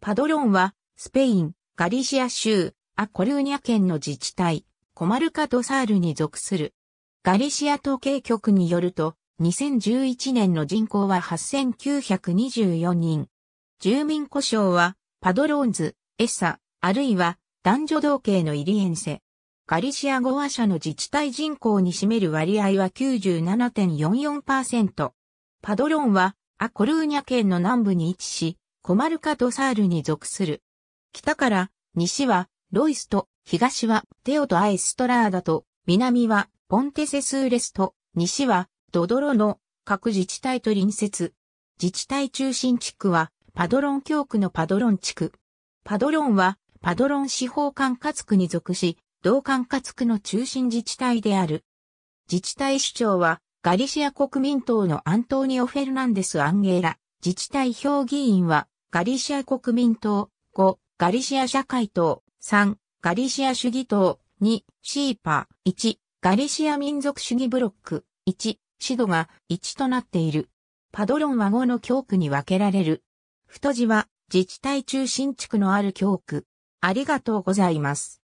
パドロンは、スペイン、ガリシア州、アコルーニャ県の自治体、コマルカ・ドサールに属する。ガリシア統計局によると、2011年の人口は8924人。住民故障は、パドローンズ、エッサ、あるいは、男女同系のイリエンセ。ガリシア語話者の自治体人口に占める割合は97.44%。パドロンは、アコルーニャ県の南部に位置し、コマルカ・ドサールに属する。北から西はロイスと東はテオとアエストラーダと南はポンテセスーレスと西はドドロの各自治体と隣接。自治体中心地区はパドロン教区のパドロン地区。パドロンはパドロン司法管轄区に属し、同管轄区の中心自治体である。自治体首長はガリシア国民党のアントーニオ・フェルナンデス・アンゲーラ。自治体評議員はガリシア国民党、5、ガリシア社会党、3、ガリシア主義党、2、シーパー、1、ガリシア民族主義ブロック、1、シドが1となっている。パドロンは5の教区に分けられる。太字は自治体中心地区のある教区。ありがとうございます。